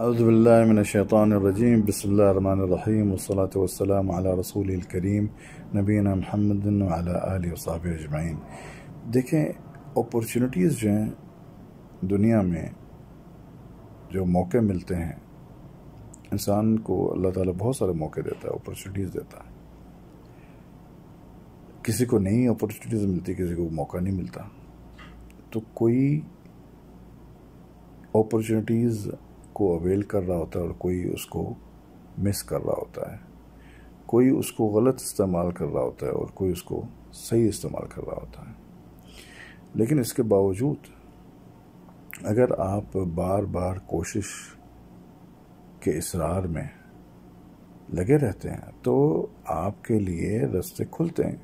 अज़बिल्लाशैतरजीम बसमीम वसलम रसूल करीम नबीन महमदिन वसाब अजमाइन देखें अपॉर्चुनिटीज़ जो हैं दुनिया में जो मौके मिलते हैं इंसान को अल्लाह ताला बहुत सारे मौके देता है अपॉर्चुनिटीज़ देता है किसी को नहीं अपॉर्चुनिटीज़ मिलती किसी को मौका नहीं मिलता तो कोई अपॉर्चुनिटीज़ उसको अवेल कर रहा होता है और कोई उसको मिस कर रहा होता है कोई उसको गलत इस्तेमाल कर रहा होता है और कोई उसको सही इस्तेमाल कर रहा होता है लेकिन इसके बावजूद अगर आप बार बार कोशिश के इसरार में लगे रहते हैं तो आपके लिए रास्ते खुलते हैं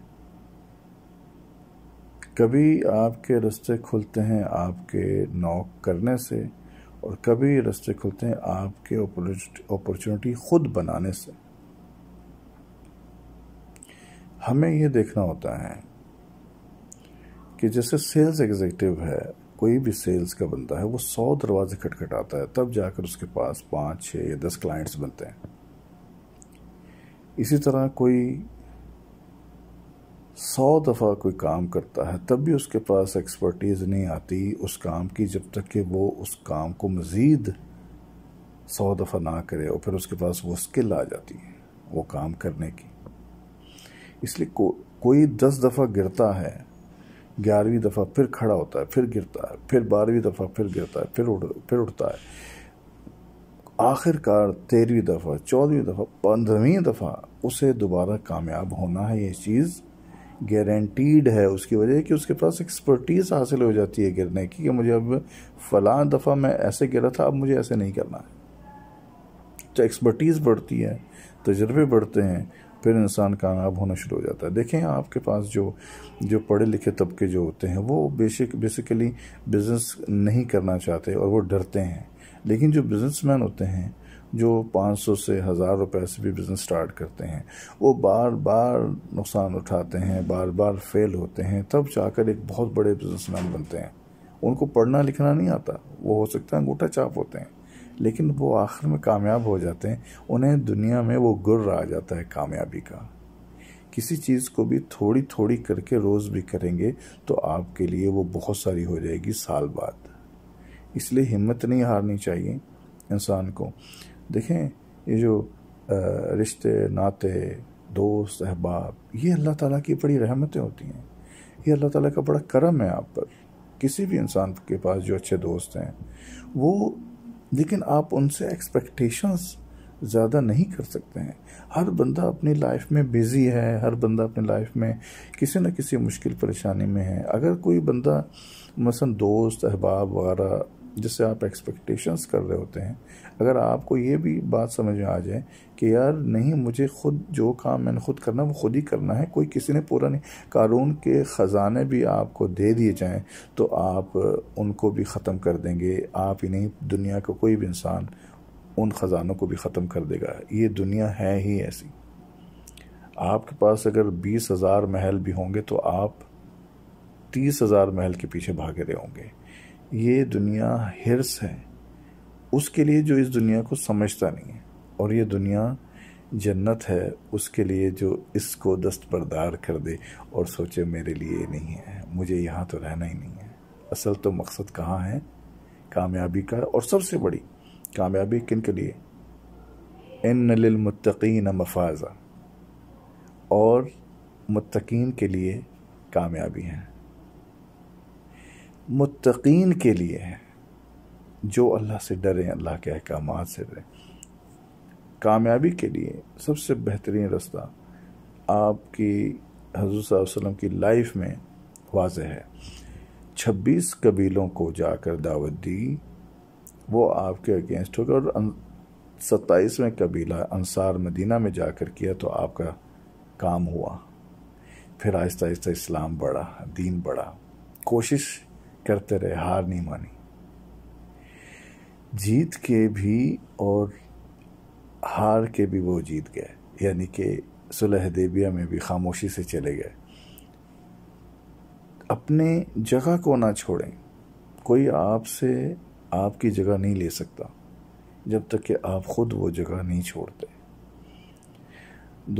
कभी आपके रास्ते खुलते हैं आपके नॉक करने से और कभी रास्ते खुलते हैं आपके अपॉर्चुनिटी खुद बनाने से हमें यह देखना होता है कि जैसे सेल्स एग्जीक्यूटिव है कोई भी सेल्स का बंदा है वो सौ दरवाजे खटखटाता है तब जाकर उसके पास पाँच छः या दस क्लाइंट्स बनते हैं इसी तरह कोई सौ दफ़ा कोई काम करता है तब भी उसके पास एक्सपर्टीज़ नहीं आती उस काम की जब तक कि वो उस काम को मज़ीद सौ दफ़ा ना करे और फिर उसके पास वो स्किल आ जाती है वो काम करने की इसलिए को, कोई दस दफ़ा गिरता है ग्यारहवीं दफ़ा फिर खड़ा होता है फिर गिरता है फिर बारहवीं दफ़ा फिर गिरता है फिर उठ फिर उठता है आखिरकार तेरहवीं दफ़ा चौदहवीं दफ़ा पंद्रहवीं दफ़ा उसे दोबारा कामयाब होना है ये चीज़ गारंटीड है उसकी वजह कि उसके पास एक्सपर्टीज़ हासिल हो जाती है गिरने की कि मुझे अब फ़लाँ दफ़ा मैं ऐसे गिरा था अब मुझे ऐसे नहीं करना है तो एक्सपर्टीज़ बढ़ती है तजर्बे बढ़ते हैं फिर इंसान कामयाब होना शुरू हो जाता है देखें आपके पास जो जो पढ़े लिखे तबके जो होते हैं वो बेसिक बेसिकली बिज़नेस नहीं करना चाहते और वो डरते हैं लेकिन जो बिजनेसमैन होते हैं जो 500 से हज़ार रुपए से भी बिज़नेस स्टार्ट करते हैं वो बार बार नुकसान उठाते हैं बार बार फेल होते हैं तब जाकर एक बहुत बड़े बिजनेस बनते हैं उनको पढ़ना लिखना नहीं आता वो हो सकता है अंगूठा चाप होते हैं लेकिन वो आखिर में कामयाब हो जाते हैं उन्हें दुनिया में वो गुर आ जाता है कामयाबी का किसी चीज़ को भी थोड़ी थोड़ी करके रोज़ भी करेंगे तो आपके लिए वो बहुत सारी हो जाएगी साल बाद इसलिए हिम्मत नहीं हारनी चाहिए इंसान को देखें ये जो रिश्ते नाते दोस्त अहबाब ये अल्लाह ताला की बड़ी रहमतें होती हैं ये अल्लाह ताला का बड़ा करम है आप पर किसी भी इंसान के पास जो अच्छे दोस्त हैं वो लेकिन आप उनसे एक्सपेक्टेशंस ज़्यादा नहीं कर सकते हैं हर बंदा अपनी लाइफ में बिज़ी है हर बंदा अपनी लाइफ में किसी न किसी मुश्किल परेशानी में है अगर कोई बंदा मसलन दोस्त अहबाब वगैरह जिससे आप एक्सपेक्टेशंस कर रहे होते हैं अगर आपको ये भी बात समझ में आ जाए कि यार नहीं मुझे खुद जो काम मैंने खुद करना वो खुद ही करना है कोई किसी ने पूरा नहीं कानून के ख़जाने भी आपको दे दिए जाएं तो आप उनको भी ख़त्म कर देंगे आप ही नहीं दुनिया का को कोई भी इंसान उन ख़जानों को भी ख़त्म कर देगा ये दुनिया है ही ऐसी आपके पास अगर बीस हज़ार महल भी होंगे तो आप तीस हज़ार महल के पीछे भागे रहे होंगे ये दुनिया हिरस है उसके लिए जो इस दुनिया को समझता नहीं है और ये दुनिया जन्नत है उसके लिए जो इसको दस्तबरदार कर दे और सोचे मेरे लिए नहीं है मुझे यहाँ तो रहना ही नहीं है असल तो मकसद कहाँ है कामयाबी का और सबसे बड़ी कामयाबी किन के लिए इन लिलमतकीन मफाजा और मतकीन के लिए कामयाबी है मुतकीन के लिए है जो अल्लाह से डरें अल्लाह के अहकाम से डरें कामयाबी के लिए सबसे बेहतरीन रास्ता आपकी हजूर वसल्लम की लाइफ में वाज है छब्बीस कबीलों को जाकर दावत दी वो आपके अगेंस्ट हो गया और सत्ताईसवें कबीला अंसार मदीना में जाकर किया तो आपका काम हुआ फिर आहिस्ता आहिस्ता इस्लाम बढ़ा दीन बढ़ा कोशिश करते रहे हार नहीं मानी जीत के भी और हार के भी वो जीत गए यानी कि सुलह देबिया में भी खामोशी से चले गए अपने जगह को ना छोड़ें कोई आपसे आपकी जगह नहीं ले सकता जब तक कि आप खुद वो जगह नहीं छोड़ते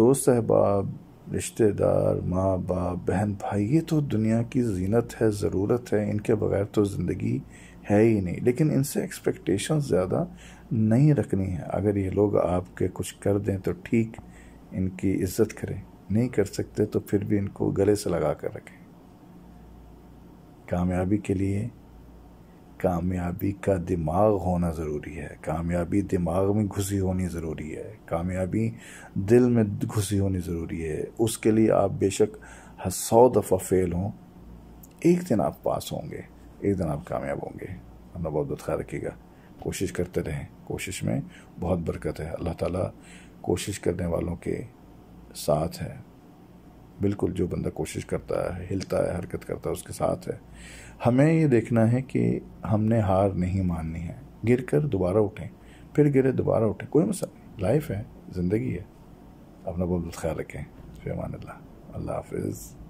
दोस्त अहबाब रिश्तेदार माँ बाप बहन भाई ये तो दुनिया की जीनत है ज़रूरत है इनके बगैर तो ज़िंदगी है ही नहीं लेकिन इनसे एक्सपेक्टेशन ज़्यादा नहीं रखनी है अगर ये लोग आपके कुछ कर दें तो ठीक इनकी इज्जत करें नहीं कर सकते तो फिर भी इनको गले से लगा कर रखें कामयाबी के लिए कामयाबी का दिमाग होना ज़रूरी है कामयाबी दिमाग में घुसी होनी ज़रूरी है कामयाबी दिल में घुसी होनी ज़रूरी है उसके लिए आप बेशक सौ दफ़ा फेल हों एक दिन आप पास होंगे एक दिन आप कामयाब होंगे अपना बहुत बहुत ख्याल रखिएगा कोशिश करते रहें कोशिश में बहुत बरकत है अल्लाह ताला कोशिश करने वालों के साथ है बिल्कुल जो बंदा कोशिश करता है हिलता है हरकत करता है उसके साथ है हमें ये देखना है कि हमने हार नहीं माननी है गिर कर दोबारा उठें फिर गिरे दोबारा उठें कोई मसला नहीं लाइफ है ज़िंदगी है अपना बहुत ख्याल रखें फिर अमान अल्लाह हाफिज़